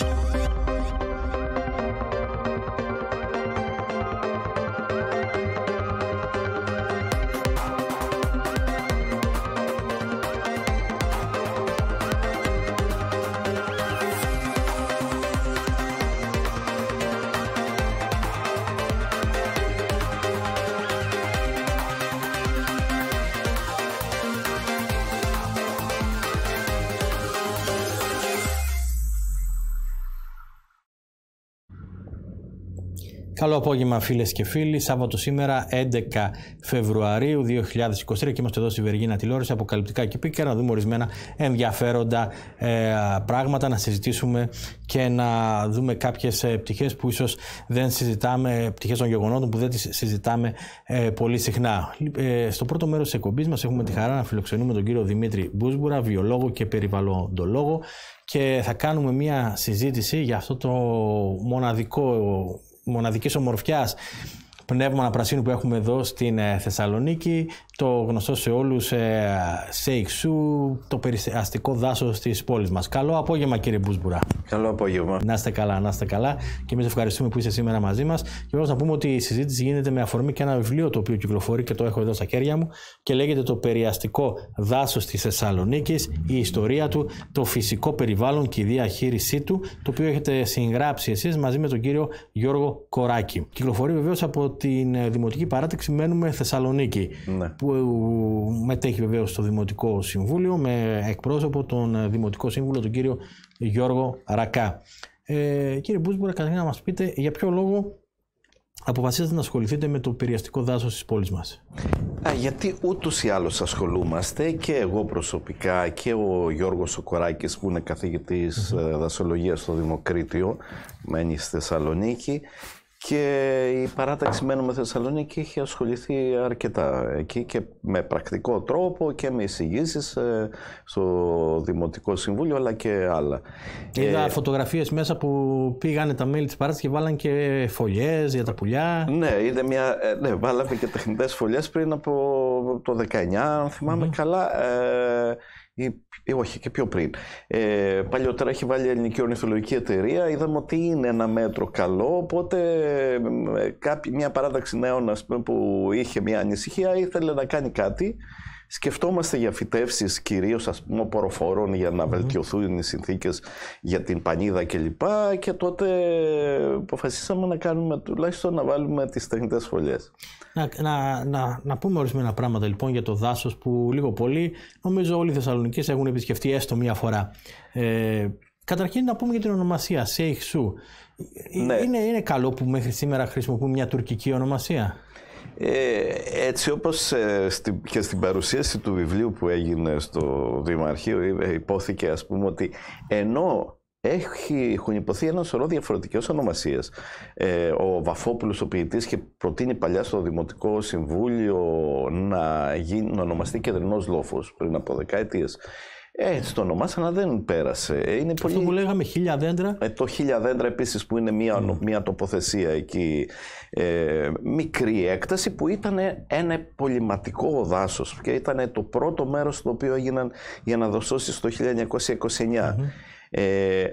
あっ Καλό απόγευμα φίλες και φίλοι. Σάββατο σήμερα 11 Φεβρουαρίου 2023 και είμαστε εδώ στη Βεργίνα τηλεόραση αποκαλυπτικά και πίκερα να δούμε ορισμένα ενδιαφέροντα ε, πράγματα, να συζητήσουμε και να δούμε κάποιες ε, πτυχές που ίσως δεν συζητάμε, πτυχές των γεγονότων που δεν τις συζητάμε ε, πολύ συχνά. στο πρώτο μέρος της εκπομπής μας έχουμε τη χαρά να φιλοξενούμε τον κύριο Δημήτρη Μπούσμπουρα, βιολόγο και περιβαλλοντολόγο και θα κάνουμε μια συζήτηση για αυτό το μοναδικό μοναδικής ομορφιάς πνεύμα πρασίνου που έχουμε εδώ στην ε, Θεσσαλονίκη, το γνωστό σε όλους ε, Σέιξου, το περιστατικό δάσος της πόλης μας. Καλό απόγευμα κύριε Μπούσμπουρα. Καλό απόγευμα. Να είστε καλά, να είστε καλά και εμείς ευχαριστούμε που είστε σήμερα μαζί μας και πρέπει να πούμε ότι η συζήτηση γίνεται με αφορμή και ένα βιβλίο το οποίο κυκλοφορεί και το έχω εδώ στα χέρια μου και λέγεται το περιαστικό δάσος της Θεσσαλονίκης, η ιστορία του, το φυσικό περιβάλλον και η διαχείρισή του το οποίο έχετε συγγράψει εσείς μαζί με τον κύριο Γιώργο Κοράκη. Κυκλοφορεί βεβαίως από την Δημοτική παράτηξη Μένουμε Θεσσαλονίκη. Ναι που μετέχει βεβαίως στο Δημοτικό Συμβούλιο με εκπρόσωπο τον Δημοτικό Σύμβουλο, τον κύριο Γιώργο Ρακά. Ε, κύριε Μπούσμπουρα, καταρχήν να μας πείτε για ποιο λόγο αποφασίζετε να ασχοληθείτε με το περιαστικό δάσος της πόλης μας. γιατί ούτως ή άλλως ασχολούμαστε και εγώ προσωπικά και ο Γιώργος Σοκοράκης που είναι καθηγητής ε, δασολογίας στο Δημοκρίτιο, μένει στη Θεσσαλονίκη και η παράταξη Μένω Με Θεσσαλονίκη έχει ασχοληθεί αρκετά εκεί και με πρακτικό τρόπο και με εισηγήσεις ε, στο Δημοτικό Συμβούλιο αλλά και άλλα. Είδα ε, φωτογραφίες μέσα που πήγανε τα μέλη τη παράταξη και βάλαν και φωλιές για τα πουλιά. Ναι, είδε μια, ε, ναι βάλαμε και τεχνητές φωλιές πριν από το 19, αν θυμάμαι καλά. Ε, ή, όχι και πιο πριν. Ε, παλιότερα έχει βάλει η Ελληνική Ορνηθολογική Εταιρεία. Είδαμε ότι είναι ένα μέτρο καλό, οπότε ε, μια παράταξη νέων που είχε μια ανησυχία ήθελε να κάνει κάτι. Σκεφτόμαστε για φυτεύσεις κυρίως ποροφόρων για να βελτιωθούν οι συνθήκες για την πανίδα κλπ. Και, και τότε αποφασίσαμε να κάνουμε τουλάχιστον να βάλουμε τις τεχνητές φωλιέ. Να, να, να, να, πούμε ορισμένα πράγματα λοιπόν για το δάσος που λίγο πολύ νομίζω όλοι οι Θεσσαλονικοί έχουν επισκεφτεί έστω μία φορά. Ε, Καταρχήν να πούμε για την ονομασία Σέιχ Σου. Ε, ναι. Είναι, είναι καλό που μέχρι σήμερα χρησιμοποιούμε μια τουρκική ονομασία. Ε, έτσι όπως ε, στη, και στην παρουσίαση του βιβλίου που έγινε στο Δημαρχείο ε, υπόθηκε ας πούμε ότι ενώ έχει, έχουν υποθεί ένα σωρό διαφορετικές ονομασίες, ε, ο Βαφόπουλος ο ποιητής είχε προτείνει παλιά στο Δημοτικό Συμβούλιο να, γίνει, να ονομαστεί Κεντρινός λόφος πριν από δεκαετίες, ε, έτσι το ονομάσαν, αλλά δεν πέρασε. Ε, είναι πολύ... Αυτό που λέγαμε, χίλια δέντρα. Ε, το χίλια δέντρα επίσης που είναι μια, mm. μια τοποθεσία εκεί, μικρή έκταση που ήταν ένα πολυματικό δάσος και ήταν το πρώτο μέρος το οποίο έγιναν για να δοσώσει το 1929.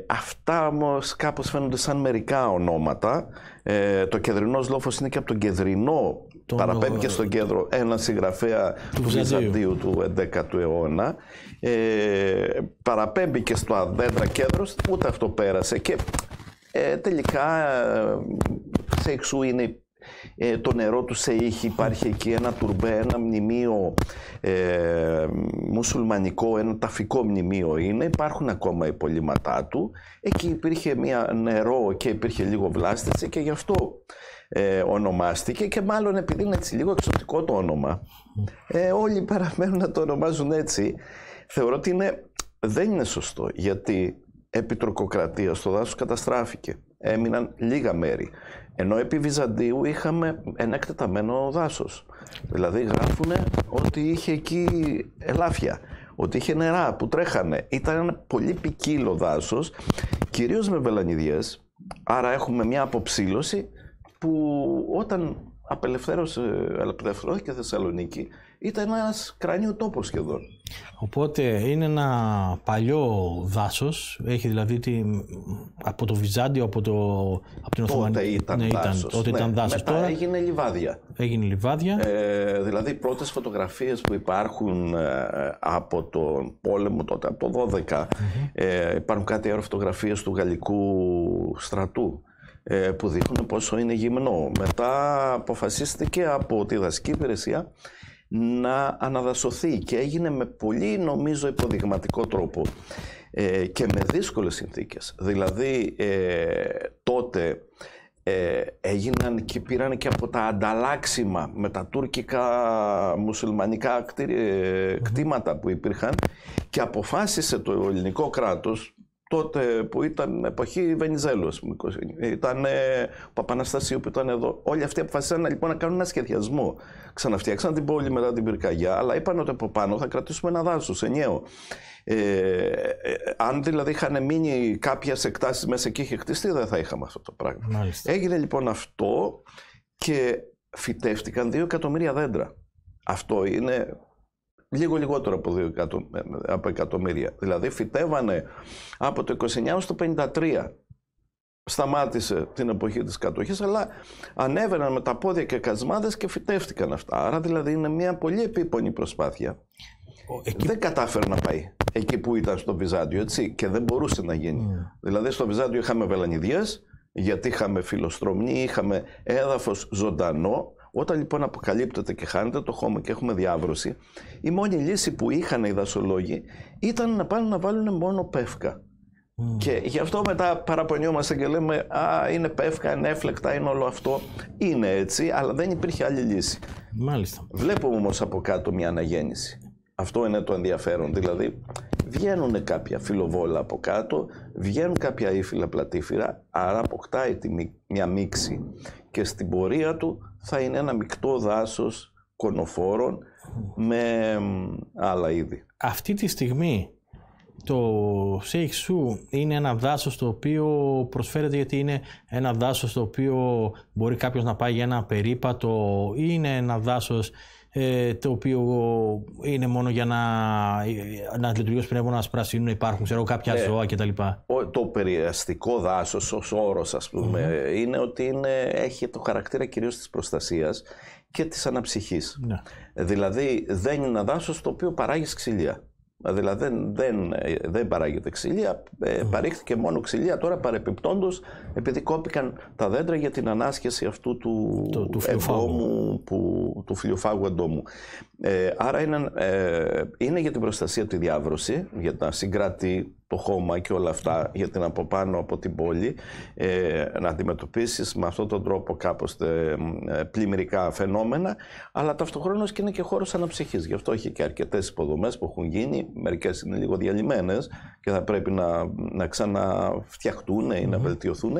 αυτά όμως κάπως φαίνονται σαν μερικά ονόματα ε, το κεντρινό λόφο είναι και από τον κεντρινό. Το Παραπέμπει και στο κέντρο ένα συγγραφέα του, του Βυζαντίου του 11ου αιώνα. Ε, παραπέμπει και στο αδέντρα κέντρος, ούτε αυτό πέρασε. Και ε, τελικά σε εξού είναι ε, το νερό του σε υπάρχει εκεί ένα τουρμπέ, ένα μνημείο ε, μουσουλμανικό, ένα ταφικό μνημείο είναι, υπάρχουν ακόμα υπολείμματά του. Εκεί υπήρχε μια νερό και υπήρχε λίγο βλάστηση και γι' αυτό ε, ονομάστηκε και μάλλον επειδή είναι λίγο εξωτικό το όνομα, ε, όλοι παραμένουν να το ονομάζουν έτσι. Θεωρώ ότι δεν είναι σωστό, γιατί επί τροκοκρατίας το δάσος καταστράφηκε. Έμειναν λίγα μέρη. Ενώ επί Βυζαντίου είχαμε ενέκτεταμένο δάσος. Δηλαδή γράφουν ότι είχε εκεί ελάφια, ότι είχε νερά που τρέχανε. Ήταν ένα πολύ ποικίλο δάσος, κυρίως με βελανιδιές. άρα έχουμε μια αποψήλωση που όταν απελευθέρωσε, απελευθερώθηκε και Θεσσαλονίκη ήταν ένας κρανίου τόπος σχεδόν. Οπότε είναι ένα παλιό δάσος, έχει δηλαδή τη, από το Βυζάντιο, από, το, από την Οθωμανία. Τότε ήταν ναι, δάσος. ναι, Μετά Τώρα έγινε λιβάδια. Έγινε λιβάδια. Ε, δηλαδή οι πρώτες φωτογραφίες που υπάρχουν ε, από τον πόλεμο τότε, από το 12, ε, υπάρχουν κάτι αεροφωτογραφίες του γαλλικού στρατού ε, που δείχνουν πόσο είναι γυμνό. Μετά αποφασίστηκε από τη δασική υπηρεσία να αναδασωθεί και έγινε με πολύ νομίζω υποδειγματικό τρόπο ε, και με δύσκολες συνθήκες. Δηλαδή ε, τότε ε, έγιναν και πήραν και από τα ανταλλάξιμα με τα τουρκικά μουσουλμανικά ε, κτήματα που υπήρχαν και αποφάσισε το ελληνικό κράτος τότε που ήταν εποχή Βενιζέλου, ήταν ο Παπαναστασίου που ήταν εδώ. Όλοι αυτοί αποφασίσαν λοιπόν να κάνουν ένα σχεδιασμό. Ξαναφτιάξαν την πόλη μετά την πυρκαγιά, αλλά είπαν ότι από πάνω θα κρατήσουμε ένα δάσος ενιαίο. Ε, ε, ε, αν δηλαδή είχαν μείνει κάποιες εκτάσεις μέσα εκεί είχε χτιστεί, δεν θα είχαμε αυτό το πράγμα. Μάλιστα. Έγινε λοιπόν αυτό και φυτεύτηκαν δύο εκατομμύρια δέντρα. Αυτό είναι λίγο λιγότερο από, 2 εκατομμύρια. Δηλαδή φυτέυανε από το 29 στο 53. Σταμάτησε την εποχή της κατοχής, αλλά ανέβαιναν με τα πόδια και κασμάδες και φυτεύτηκαν αυτά. Άρα δηλαδή είναι μια πολύ επίπονη προσπάθεια. Εκεί... Δεν κατάφερε να πάει εκεί που ήταν στο Βυζάντιο, έτσι, και δεν μπορούσε να γίνει. Ναι. Δηλαδή στο Βυζάντιο είχαμε βελανιδιές, γιατί είχαμε φιλοστρομνή, είχαμε έδαφος ζωντανό, όταν λοιπόν αποκαλύπτεται και χάνεται το χώμα και έχουμε διάβρωση, η μόνη λύση που είχαν οι δασολόγοι ήταν να πάνε να βάλουν μόνο πεύκα. Mm. Και γι' αυτό μετά παραπονιόμαστε και λέμε «Α, είναι πεύκα, είναι έφλεκτα, είναι όλο αυτό». Είναι έτσι, αλλά δεν υπήρχε άλλη λύση. Μάλιστα. Βλέπουμε όμως από κάτω μια αναγέννηση. Αυτό είναι το ενδιαφέρον. Δηλαδή, βγαίνουν κάποια φιλοβόλα από κάτω, βγαίνουν κάποια ύφυλλα πλατήφυρα, άρα αποκτάει τη, μια μίξη και στην πορεία του θα είναι ένα μεικτό δάσος κονοφόρων με άλλα είδη. Αυτή τη στιγμή το Σέιχ Σου είναι ένα δάσος το οποίο προσφέρεται γιατί είναι ένα δάσος το οποίο μπορεί κάποιος να πάει για ένα περίπατο ή είναι ένα δάσος ε, το οποίο είναι μόνο για να, να λειτουργεί ω πνεύμονα πρασίνου, υπάρχουν ξέρω, κάποια ναι. και ζώα κτλ. Το περιαστικό δάσος ω όρος, ας πουμε είναι ότι είναι, έχει το χαρακτήρα κυρίως της προστασίας και της αναψυχής. Ναι. Δηλαδή δεν είναι ένα δάσος το οποίο παράγει ξυλία. Δηλαδή δεν, δεν, ε, δεν παράγεται ξυλία, ε, παρήχθηκε μόνο ξυλία τώρα παρεπιπτόντως επειδή κόπηκαν τα δέντρα για την ανάσχεση αυτού του, το, του εντόμου, που, του εντόμου. Ε, άρα είναι, είναι για την προστασία τη διάβρωση, για να συγκρατεί το χώμα και όλα αυτά για την από πάνω από την πόλη ε, να αντιμετωπίσεις με αυτόν τον τρόπο κάπως ε, ε, πλημμυρικά φαινόμενα αλλά ταυτοχρόνως και είναι και χώρος αναψυχής γι' αυτό έχει και αρκετές υποδομές που έχουν γίνει μερικές είναι λίγο διαλυμένες και θα πρέπει να, να ξαναφτιαχτούν ή να βελτιωθούν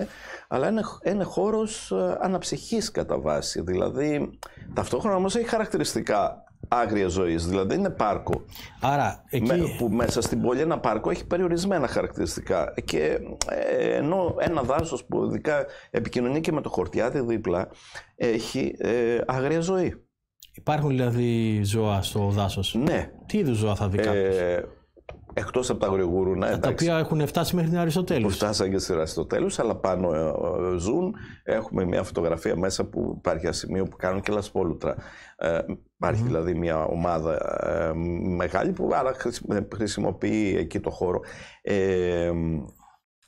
αλλά είναι, είναι χώρος ε, αναψυχής κατά βάση δηλαδή ταυτόχρονα όμως έχει χαρακτηριστικά άγρια ζωής. Δηλαδή δεν είναι πάρκο. Άρα, εκεί... που μέσα στην πόλη ένα πάρκο έχει περιορισμένα χαρακτηριστικά. Και ε, ενώ ένα δάσος που ειδικά επικοινωνεί και με το χορτιάτι δίπλα έχει ε, άγρια ζωή. Υπάρχουν δηλαδή ζώα στο δάσος. Ναι. Τι είδους ζώα θα δει ε, κάποιος. Εκτός από τα γρηγούρουνα. τα οποία έχουν φτάσει μέχρι την Αριστοτέλου. Φτάσαν και στην Αριστοτέλου, αλλά πάνω ε, ζουν. Έχουμε μια φωτογραφία μέσα που υπάρχει ένα σημείο που κάνουν και λασπόλουτρα. Ε, υπαρχει δηλαδή μια ομάδα ε, μεγάλη που άρα ε, χρησιμοποιεί εκεί το χώρο.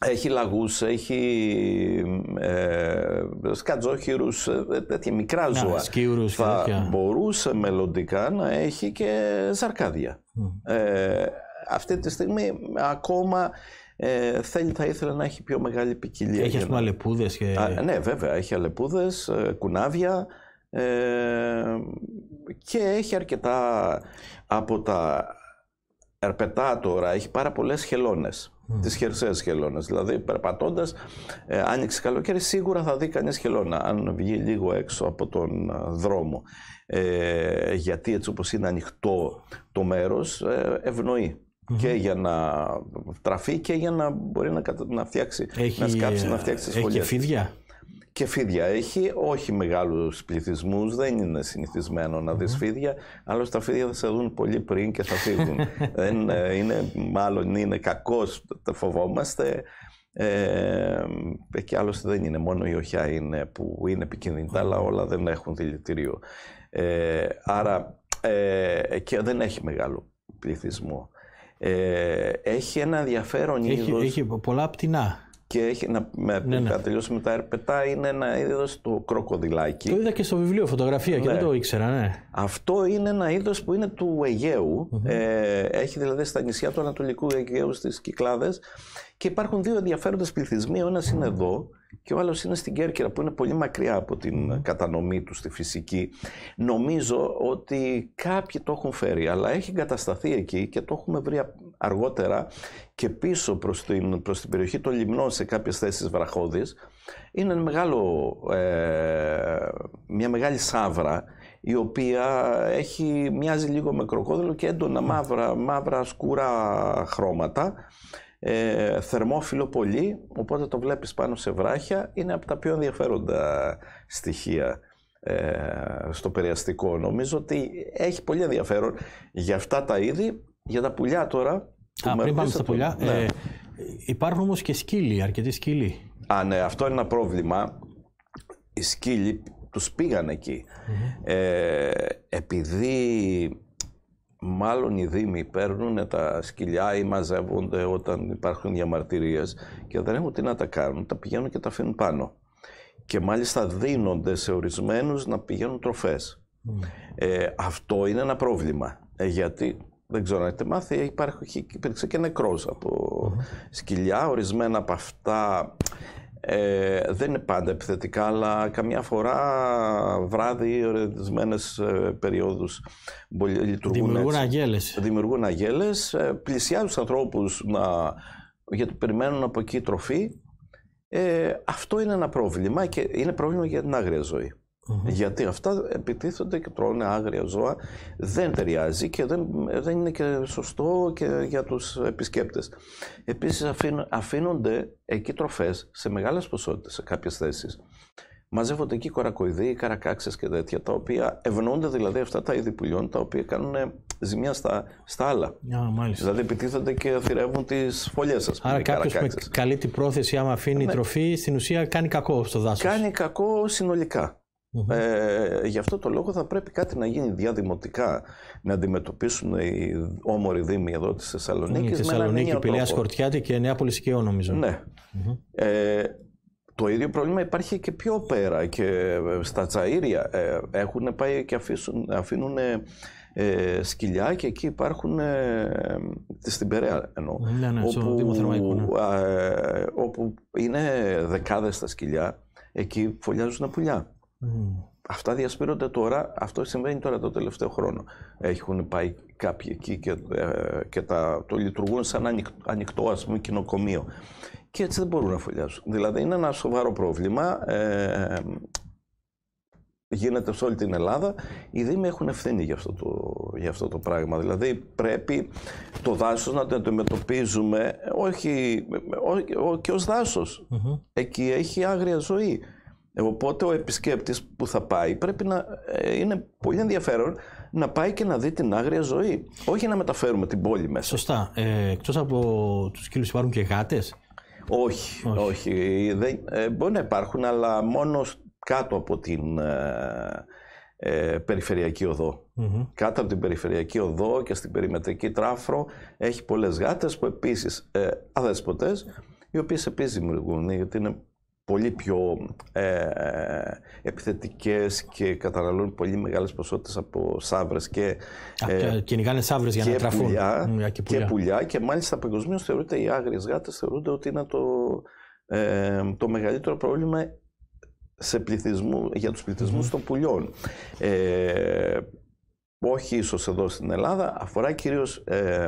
έχει λαγούς, έχει ε, τέτοια μικρά ζώα. σκύρους, Θα μπορούσε μελλοντικά να έχει και σαρκάδια. Ε, αυτή τη στιγμή ακόμα ε, θέλει, θα ήθελε να έχει πιο μεγάλη ποικιλία. Έχει, ας και. ναι, βέβαια, έχει αλεπούδες, ε, κουνάβια. Ε, και έχει αρκετά από τα ερπετά τώρα, έχει πάρα πολλές χελώνες. Mm. Τις χερσαίες χελώνες, δηλαδή περπατώντας, ε, άνοιξε καλοκαίρι, σίγουρα θα δει κανείς χελώνα, αν βγει λίγο έξω από τον δρόμο. γιατί έτσι όπως είναι ανοιχτό το μέρος, ευνοεί και για να τραφεί και για να μπορεί να, να φτιάξει, να σκάψει, να φτιάξει σχολεία. Έχει και φίδια. Και φίδια έχει, όχι μεγάλους πληθυσμούς, δεν είναι συνηθισμένο να δεις φίδια. Άλλωστε τα φίδια θα σε δουν πολύ πριν και θα φύγουν. δεν ε, είναι, μάλλον είναι κακός, φοβόμαστε. Ε, και άλλωστε δεν είναι μόνο η οχιά είναι που είναι επικίνδυνη, αλλά όλα δεν έχουν δηλητήριο. Ε, άρα ε, και δεν έχει μεγάλο πληθυσμό. Ε, έχει ένα ενδιαφέρον έχει, είδος... Έχει πολλά πτηνά και έχει να, με, ναι, ναι. τελειώσει με τα ερπετά είναι ένα είδος του κροκοδιλάκι. Το είδα και στο βιβλίο φωτογραφία και ναι. δεν το ήξερα, ναι. Αυτό είναι ένα είδος που είναι του αιγαιου mm ε, έχει δηλαδή στα νησιά του Ανατολικού Αιγαίου στις Κυκλάδες. Και υπάρχουν δύο ενδιαφέροντες πληθυσμοί. Ο ενα είναι εδώ και ο άλλος είναι στην Κέρκυρα που είναι πολύ μακριά από την mm κατανομή του στη φυσική. Νομίζω ότι κάποιοι το έχουν φέρει, αλλά έχει εγκατασταθεί εκεί και το έχουμε βρει αργότερα και πίσω προς την, προς την περιοχή των λιμνών σε κάποιες θέσεις βραχώδης είναι ένα μεγάλο, ε, μια μεγάλη σαύρα η οποία έχει, μοιάζει λίγο με κροκόδιλο και έντονα μαύρα, μαύρα σκούρα χρώματα ε, θερμόφιλο πολύ, οπότε το βλέπεις πάνω σε βράχια, είναι από τα πιο ενδιαφέροντα στοιχεία ε, στο περιαστικό. Νομίζω ότι έχει πολύ ενδιαφέρον για αυτά τα είδη για τα πουλιά τώρα. Α, πριν πάμε στα πουλιά. Ναι. Ε, υπάρχουν όμως και σκύλοι, αρκετοί σκύλοι. Α, ναι, αυτό είναι ένα πρόβλημα. Οι σκύλοι τους πήγαν ε, επειδή μάλλον οι δήμοι παίρνουν τα σκυλιά ή μαζεύονται όταν υπάρχουν διαμαρτυρίες και δεν έχουν τι να τα κάνουν, τα πηγαίνουν και τα αφήνουν πάνω. Και μάλιστα δίνονται σε ορισμένους να πηγαίνουν τροφές. Ε, αυτό είναι ένα πρόβλημα, γιατί δεν ξέρω αν έχετε μάθει, υπάρχει, υπήρξε και νεκρός σκυλιά. Ορισμένα από αυτά ε, δεν είναι πάντα επιθετικά, αλλά καμιά φορά βράδυ, ορισμένες περιόδου. περιόδους λειτουργούν Δημιουργούν αγέλες Δημιουργούν αγέλες. πλησιάζουν τους ανθρώπους να, γιατί περιμένουν από εκεί τροφή. Ε, αυτό είναι ένα πρόβλημα και είναι πρόβλημα για την άγρια ζωή. Γιατί αυτά επιτίθονται και τρώνε άγρια ζώα, δεν ταιριάζει και δεν, δεν είναι και σωστό και για τους επισκέπτες. Επίσης αφήν, αφήνονται εκεί τροφές σε μεγάλες ποσότητες σε κάποιες θέσεις. Μαζεύονται εκεί κορακοειδή, καρακάξες και τέτοια, τα οποία ευνοούνται δηλαδή αυτά τα είδη πουλιών, τα οποία κάνουν ζημιά στα, στα άλλα. Δηλαδή επιτίθενται και θυρεύουν τις φωλιές σας. Άρα κάποιος με καλή την πρόθεση άμα αφήνει ε, ναι. τροφή, στην ουσία κάνει κακό στο δάσος. Κάνει κακό συνολικά. Ε, γι' αυτό το λόγο θα πρέπει κάτι να γίνει διαδημοτικά να αντιμετωπίσουν οι όμοροι δήμοι εδώ της Θεσσαλονίκης. Ναι, η Θεσσαλονίκη, Πηλέα και Νέα Πολυσικαίο νομίζω. Ναι. Ε, το ίδιο πρόβλημα υπάρχει και πιο πέρα και στα Τσαΐρια. Ε, έχουν πάει και αφήσουν, αφήνουν ε, σκυλιά και εκεί υπάρχουν ε, στην Περέα εννοώ. Ναι, ναι, όπου, ε, όπου είναι δεκάδες τα σκυλιά, εκεί φωλιάζουν πουλιά. Αυτά διασπείρονται τώρα, αυτό συμβαίνει τώρα το τελευταίο χρόνο. Έχουν πάει κάποιοι εκεί και, ε, και τα, το λειτουργούν σαν ανοιχτό, ανοιχτό ας πούμε, κοινοκομείο. Και έτσι δεν μπορούν να φωλιάσουν. Δηλαδή είναι ένα σοβαρό πρόβλημα. Ε, γίνεται σε όλη την Ελλάδα. Οι Δήμοι έχουν ευθύνη για αυτό το, για αυτό το πράγμα. Δηλαδή πρέπει το δάσος να το αντιμετωπίζουμε όχι, και ως δασος Εκεί έχει άγρια ζωή. Οπότε ο επισκέπτης που θα πάει πρέπει να ε, είναι πολύ ενδιαφέρον να πάει και να δει την άγρια ζωή. Όχι να μεταφέρουμε την πόλη μέσα. Σωστά. Ε, Εκτός από τους σκύλου υπάρχουν και γάτες. Όχι, όχι. Δεν, ε, μπορεί να υπάρχουν, αλλά μόνο κάτω από την ε, περιφερειακή Κάτω από την περιφερειακή οδό και στην περιμετρική τράφρο έχει πολλές γάτες που επίσης ε, αδέσποτες, οι οποίες επίσης δημιουργούν, γιατί είναι πολύ πιο ε, επιθετικές και καταναλώνουν πολύ μεγάλες ποσότητες από σαύρες ε, και... κυνηγάνε για να τραφούν. και, πουλιά. και μάλιστα παγκοσμίως θεωρείται οι άγριες γάτες θεωρούνται ότι είναι το, ε, το μεγαλύτερο πρόβλημα σε πληθυσμού, για τους πληθυσμους των πουλιών. Ε, όχι ίσως εδώ στην Ελλάδα, αφορά κυρίως ε,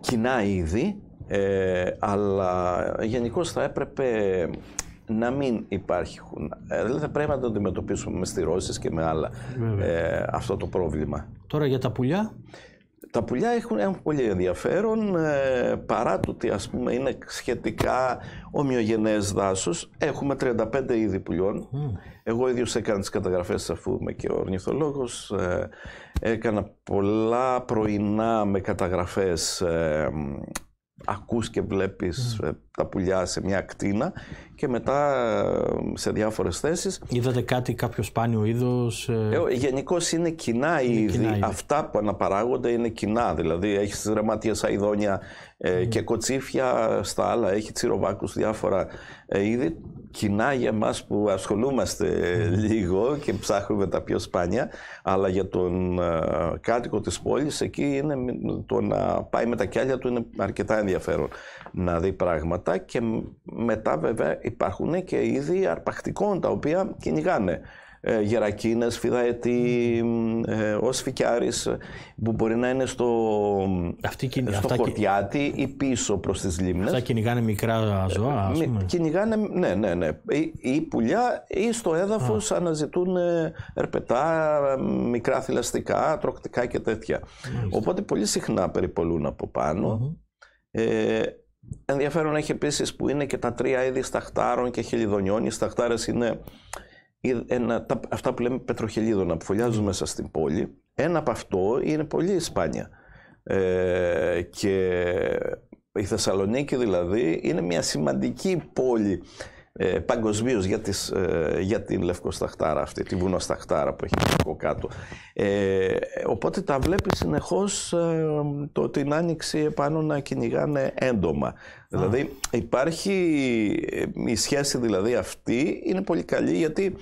κοινά είδη ε, αλλά γενικώς θα έπρεπε να μην υπάρχουν. Ε, δηλαδή θα πρέπει να το αντιμετωπίσουμε με στηρώσεις και με άλλα ε, αυτό το πρόβλημα. Τώρα για τα πουλιά. Τα πουλιά έχουν, έχουν πολύ ενδιαφέρον ε, παρά το ότι ας πούμε είναι σχετικά ομοιογενές δάσους. Έχουμε 35 είδη πουλιών. Εγώ ίδιος έκανα τις καταγραφές αφού είμαι και ορνηθολόγος. Ε, έκανα πολλά πρωινά με καταγραφές ακούς και βλέπεις τα πουλιά σε μια ακτίνα και μετά ε, σε διάφορες θέσεις. Είδατε κάτι, κάποιο σπάνιο είδος. Ε, ε Γενικώς είναι κοινά είναι είδη. Αυτά που αναπαράγονται είναι κοινά. Δηλαδή έχεις ρεμάτια σαϊδόνια ε, ναι. και κοτσίφια στα άλλα, έχει τσιροβάκους διάφορα είδη. Κοινά για εμάς που ασχολούμαστε ναι. λίγο και ψάχνουμε τα πιο σπάνια, αλλά για τον ε, κάτοικο της πόλης εκεί είναι το να πάει με τα κιάλια του είναι αρκετά ενδιαφέρον να δει πράγματα και μετά βέβαια υπάρχουν και είδη αρπακτικών τα οποία κυνηγάνε. Ε, γερακίνες, φιδαετή, ε, ο σφικιάρης ε, που μπορεί να είναι στο, Αυτή, στο ή πίσω προς τις λίμνες. Αυτά κυνηγάνε μικρά ζώα ας πούμε. Κυνηγάνε, ναι, ναι, ναι. Ή, πουλιά ή στο έδαφος αναζητούν ε, ερπετά, μικρά θηλαστικά, τροκτικά και τετοια Μάλιστα. Οπότε πολύ συχνά περιπολούν από Ενδιαφέρον έχει επίσης που είναι και τα τρία είδη σταχτάρων και χελιδονιών. Οι σταχτάρες είναι ένα, αυτά που λέμε πετροχελίδωνα που φωλιάζουν μέσα στην πόλη. Ένα από αυτό είναι πολύ ισπάνια Ε, και η Θεσσαλονίκη δηλαδή είναι μια σημαντική πόλη ε, παγκοσμίως ε, για, την ε, για τη λευκοσταχτάρα αυτή, τη βουνόσταχτάρα που έχει από κάτω. Ε, οπότε τα βλέπει συνεχώς ε, το, την άνοιξη επάνω να κυνηγάνε έντομα. Δηλαδή υπάρχει η σχέση δηλαδή αυτή είναι πολύ καλή γιατί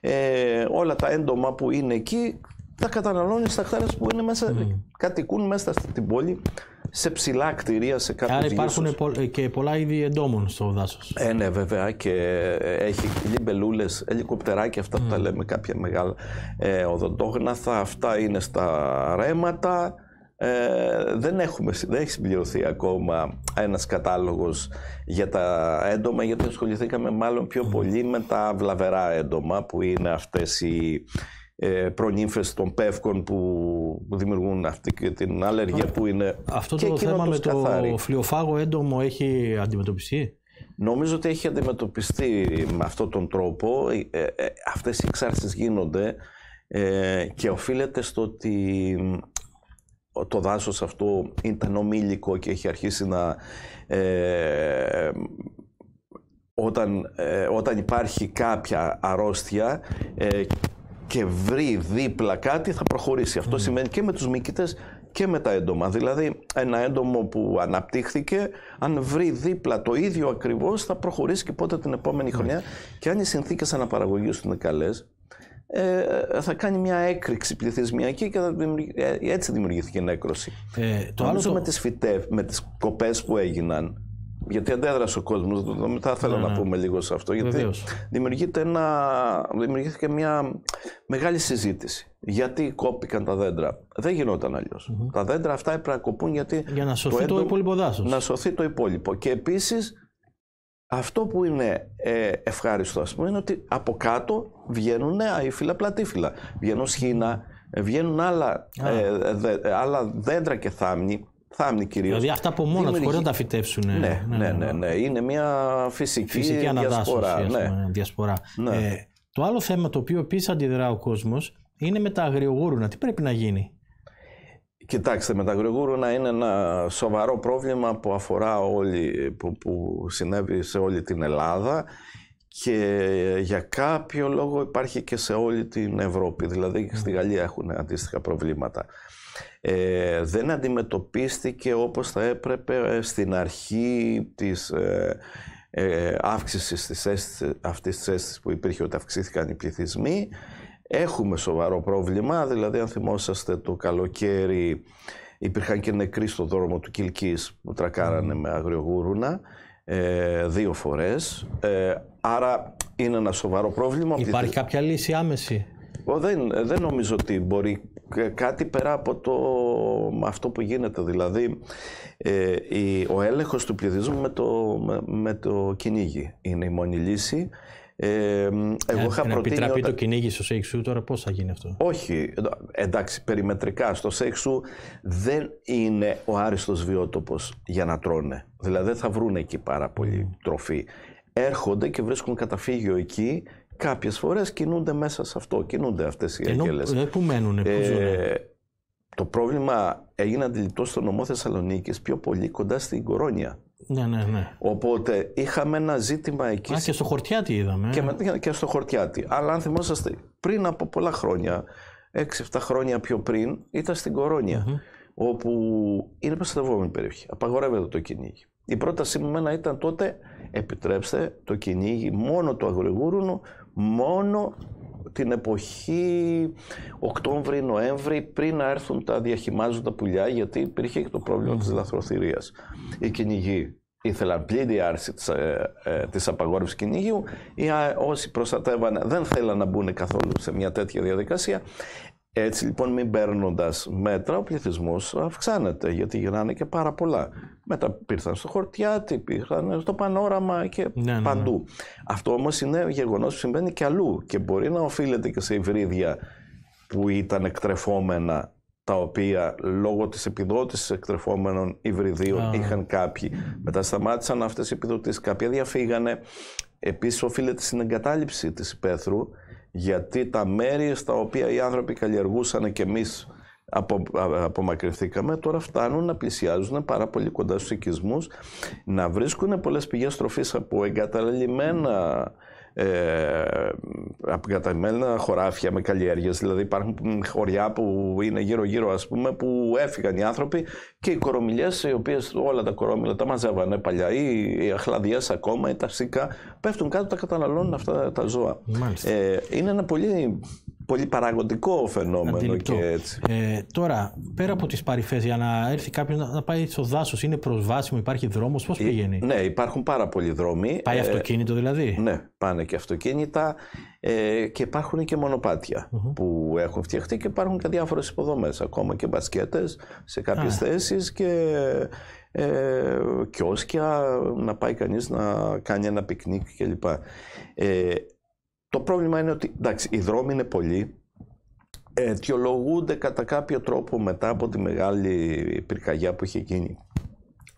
ε, όλα τα έντομα που είναι εκεί τα καταναλώνεις σταχτάρες που είναι μέσα, mm. κατοικούν μέσα στην πόλη σε ψηλά κτηρία, σε κάποιους Άρα υπάρχουν ε, και πολλά είδη εντόμων στο δάσος. Ε, ναι, βέβαια και ε, έχει λιμπελούλες, ελικοπτεράκια, αυτά που τα mm. λέμε κάποια μεγάλα ε, οδοντόγναθα, αυτά είναι στα ρέματα. Ε, δεν, έχουμε, δεν έχει συμπληρωθεί ακόμα ένας κατάλογος για τα έντομα γιατί ασχοληθήκαμε μάλλον πιο mm. πολύ με τα βλαβερά έντομα που είναι αυτές οι, ε, προνύμφες των πεύκων που δημιουργούν αυτή την αλλεργία που είναι Αυτό το, το θέμα με το καθάρι. φλοιοφάγο έντομο έχει αντιμετωπιστεί. Νομίζω ότι έχει αντιμετωπιστεί με αυτόν τον τρόπο. Ε, ε, αυτές οι εξάρσεις γίνονται και οφείλεται στο ότι το δάσος αυτό ήταν ομίλικο και έχει αρχίσει να όταν, όταν υπάρχει κάποια αρρώστια και βρει δίπλα κάτι θα προχωρήσει. Αυτό σημαίνει και με τους μήκητες και με τα έντομα. Δηλαδή ένα έντομο που αναπτύχθηκε, αν βρει δίπλα το ίδιο ακριβώς θα προχωρήσει και πότε την επόμενη χρονιά. Και αν οι συνθήκες αναπαραγωγής του είναι καλές, ε, θα κάνει μια έκρηξη πληθυσμιακή και ε, έτσι δημιουργήθηκε η νέκρωση. Ε, το άλλο με τις, φυτέ, με τις κοπές που έγιναν, γιατί αντέδρασε ο κόσμος. Θα ήθελα ναι, να ναι. πούμε λίγο σε αυτό. Γιατί δημιουργείται ένα, δημιουργήθηκε μια μεγάλη συζήτηση. Γιατί κόπηκαν τα δέντρα. Δεν γινοταν αλλιώς. Τα δέντρα αυτά έπρεπε να κοπούν γιατί. Για να σωθεί το, υπόλοιπο δάσος. Να σωθεί το υπόλοιπο. Και επίσης αυτό που είναι ε, ευχάριστο, ας πούμε, είναι ότι από κάτω βγαίνουν νέα ύφυλλα, πλατήφυλλα. Βγαίνουν σχήνα, ε, βγαίνουν άλλα, ε, ε, άλλα δέντρα και θάμνη θάμνη κυρίως. Δηλαδή αυτά από μόνα τους χωρίς να τα φυτέψουν. Ναι, ναι, ναι, ναι Είναι μια φυσική, φυσική διασπορά. Ε, το άλλο θέμα το οποίο επίσης αντιδρά ο κόσμος είναι με τα αγριογούρουνα. Τι πρέπει να γίνει. Κοιτάξτε, με τα αγριογούρουνα είναι ένα σοβαρό πρόβλημα που αφορά όλη, που, που συνέβη σε όλη την Ελλάδα και για κάποιο λόγο υπάρχει και σε όλη την Ευρώπη. Δηλαδή στη Γαλλία έχουν αντίστοιχα προβλήματα ε, δεν αντιμετωπίστηκε όπως θα έπρεπε ε, στην αρχή της ε, ε, αύξησης της αίσθησης, αυτής της που υπήρχε ότι αυξήθηκαν οι πληθυσμοί. Έχουμε σοβαρό πρόβλημα, δηλαδή αν θυμόσαστε το καλοκαίρι υπήρχαν και νεκροί στο δρόμο του Κιλκής που τρακάρανε με αγριογούρουνα ε, δύο φορές. Ε, άρα είναι ένα σοβαρό πρόβλημα. Υπάρχει κάποια λύση άμεση. Ε, δεν νομίζω ότι μπορεί ε, κάτι πέρα από το, αυτό που γίνεται. Δηλαδή, ε, ο έλεγχος του πληθυσμού με το, με, το κυνήγι είναι η μόνη λύση. Ε, εγώ είχα ε, να προτείνει. Επιτραπεί το κυνήγι στο Σέιξου, τώρα πώς θα γίνει αυτό. Όχι, εντάξει, περιμετρικά. Στο Σέιξου δεν είναι ο άριστος βιότοπος για να τρώνε. Δηλαδή θα βρουν εκεί πάρα πολύ τροφή. Έρχονται και βρίσκουν καταφύγιο εκεί κάποιες φορές κινούνται μέσα σε αυτό, κινούνται αυτές οι αγγέλες. Ενώ, ε, πού μένουν, ε, πού ε, Το πρόβλημα έγινε αντιληπτό στο νομό Θεσσαλονίκης πιο πολύ κοντά στην Κορώνια. Ναι, ναι, ναι. Οπότε είχαμε ένα ζήτημα εκεί. Α, και στο Χορτιάτι είδαμε. Ε. Και, με, και στο Χορτιάτι. Αλλά αν θυμόσαστε, πριν από πολλά χρόνια, 6-7 χρόνια πιο πριν, ήταν στην Κορώνια, mm-hmm. Όπου είναι προστατευόμενη περιοχή. Απαγορεύεται το κυνήγι. Η πρότασή μου ήταν τότε επιτρέψτε το κυνήγι μόνο του αγρογούρουνου μόνο την εποχή Οκτώβρη-Νοέμβρη πριν να έρθουν τα διαχυμάζοντα πουλιά γιατί υπήρχε και το πρόβλημα της λαθροθυρίας. Οι κυνηγοί ήθελαν πλήρη άρση της, ε, ε, απαγόρευσης κυνηγίου ή ε, όσοι προστατεύανε δεν θέλαν να μπουν καθόλου σε μια τέτοια διαδικασία έτσι λοιπόν, μην παίρνοντας μέτρα, ο πληθυσμός αυξάνεται γιατί γυρνάνε και πάρα πολλά. Μετά πήρθαν στο χορτιάτι, πήρθαν στο πανόραμα και ναι, ναι, ναι. παντού. Αυτό όμως είναι γεγονός που συμβαίνει και αλλού και μπορεί να οφείλεται και σε υβρίδια που ήταν εκτρεφόμενα τα οποία λόγω της επιδότησης εκτρεφόμενων υβριδίων είχαν κάποιοι. Μετά σταμάτησαν αυτές οι επιδοτήσεις, κάποια διαφύγανε. Επίσης οφείλεται στην εγκατάλειψη της υπαίθρου γιατί τα μέρη στα οποία οι άνθρωποι καλλιεργούσαν και εμείς απο, απομακρυνθήκαμε, τώρα φτάνουν να πλησιάζουν πάρα πολύ κοντά στους οικισμούς, να βρίσκουν πολλές πηγές τροφής από εγκαταλελειμμένα ε, αποκαταμένα χωράφια με καλλιέργειες. Δηλαδή υπάρχουν χωριά που είναι γύρω-γύρω ας πούμε που έφυγαν οι άνθρωποι και οι κορομιλιές οι οποίες όλα τα κορόμιλα τα μαζεύανε παλιά ή οι αχλαδιές ακόμα ή τα πέφτουν κάτω τα καταναλώνουν αυτά τα ζώα. Ε, είναι ένα πολύ πολύ παραγωγικό φαινόμενο και έτσι. Ε, τώρα, πέρα από τις παρυφές, για να έρθει κάποιος να, πάει στο δάσος, είναι προσβάσιμο, υπάρχει δρόμος, πώς ε, πηγαίνει. Ναι, υπάρχουν πάρα πολλοί δρόμοι. Πάει ε, αυτοκίνητο δηλαδή. Ναι, πάνε και αυτοκίνητα ε, και υπάρχουν και μονοπατια που έχουν φτιαχτεί και υπάρχουν και διάφορες υποδομές. Ακόμα και μπασκέτες σε κάποιες θέσεις και ε, κιόσκια, να πάει κανείς να κάνει ένα πικνίκ κλπ. Ε, το πρόβλημα είναι ότι εντάξει, οι δρόμοι είναι πολλοί, αιτιολογούνται κατά κάποιο τρόπο μετά από τη μεγάλη πυρκαγιά που είχε γίνει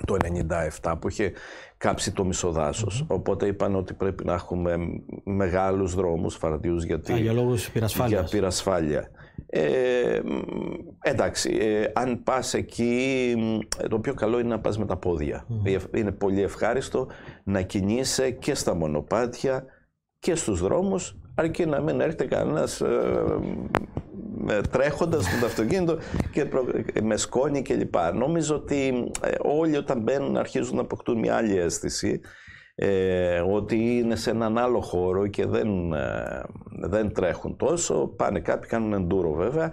το 97 που είχε κάψει το μισο Οπότε είπαν ότι πρέπει να έχουμε μεγάλους δρόμους φαρδιούς για, πυρασφάλεια. Ε, εντάξει, ε, αν πά εκεί, το πιο καλό είναι να πας με τα ποδια Είναι πολύ ευχάριστο να κινείσαι και στα μονοπάτια και στους δρόμους, αρκεί να μην έρχεται κανένας ε, τρέχοντας με το αυτοκίνητο και προ, με σκόνη κλπ. Νομίζω ότι ε, όλοι όταν μπαίνουν αρχίζουν να αποκτούν μια άλλη αίσθηση ε, ότι είναι σε έναν άλλο χώρο και δεν, ε, δεν τρέχουν τόσο. Πάνε κάποιοι, κάνουν εντούρο βέβαια,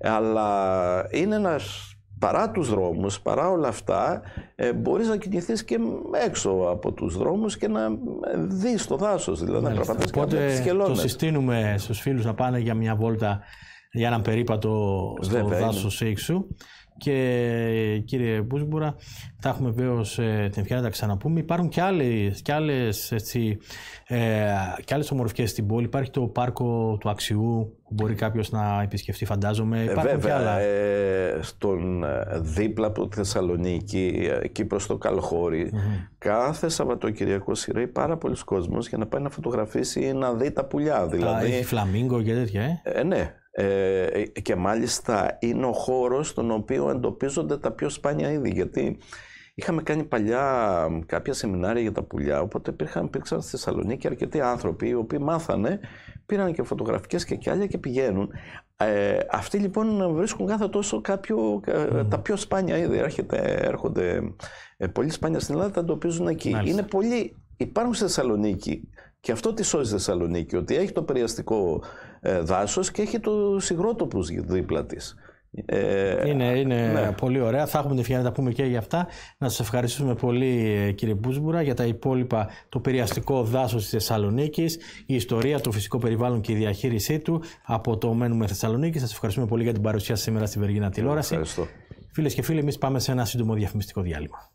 αλλά είναι ένας παρά τους δρόμους, παρά όλα αυτά, ε, μπορείς να κινηθείς και έξω από τους δρόμους και να ε, δεις το δάσος, δηλαδή Μάλιστα. να περπατάς Οπότε το συστήνουμε στους φίλους να πάνε για μια βόλτα για έναν περίπατο στο δάσος και κύριε Μπούσμπουρα, θα έχουμε βεβαίως ε, την ευκαιρία να τα ξαναπούμε. Υπάρχουν και άλλες και άλλες, έτσι, ε, και ομορφιές στην πόλη. Υπάρχει το πάρκο του Αξιού που μπορεί κάποιος να επισκεφτεί, φαντάζομαι. Ε, Υπάρχουν Βέβαια, και άλλα. Ε, στον, ε, δίπλα από τη Θεσσαλονίκη, εκεί προς το καλχωρι mm-hmm. κάθε Σαββατοκυριακό σειρεί πάρα πολλοί κόσμο για να πάει να φωτογραφίσει ή να δει τα πουλιά. Δηλαδή, Α, έχει φλαμίγκο και τέτοια, ε. ε ναι, ε, και μάλιστα είναι ο χώρος στον οποίο εντοπίζονται τα πιο σπάνια είδη. Γιατί είχαμε κάνει παλιά κάποια σεμινάρια για τα πουλιά, οπότε υπήρχαν, υπήρξαν στη Θεσσαλονίκη αρκετοί άνθρωποι οι οποίοι μάθανε, πήραν και φωτογραφικές και κι άλλα και πηγαίνουν. Ε, αυτοί λοιπόν βρίσκουν κάθε τόσο κάποιο, τα πιο σπάνια είδη. έρχονται ε, πολύ σπάνια στην Ελλάδα, τα εντοπίζουν εκεί. Είναι πολύ υπάρχουν στη Θεσσαλονίκη. Και αυτό τη σώζει η Θεσσαλονίκη, ότι έχει το περιαστικό ε, δάσος και έχει τους υγρότοπους δίπλα της. Ε, είναι είναι ναι. πολύ ωραία. Θα έχουμε την ευκαιρία να τα πούμε και για αυτά. Να σας ευχαριστούμε πολύ, ε, κύριε Μπούσμπουρα, για τα υπόλοιπα. Το περιαστικό δάσο της Θεσσαλονίκης, η ιστορία, το φυσικό περιβάλλον και η διαχείρισή του από το Μένουμε Θεσσαλονίκη. Σας ευχαριστούμε πολύ για την παρουσία σήμερα στη Βεργίνα τηλεόραση. Φίλες και φίλοι, εμείς πάμε σε ένα σύντομο διαφημιστικό διάλειμμα.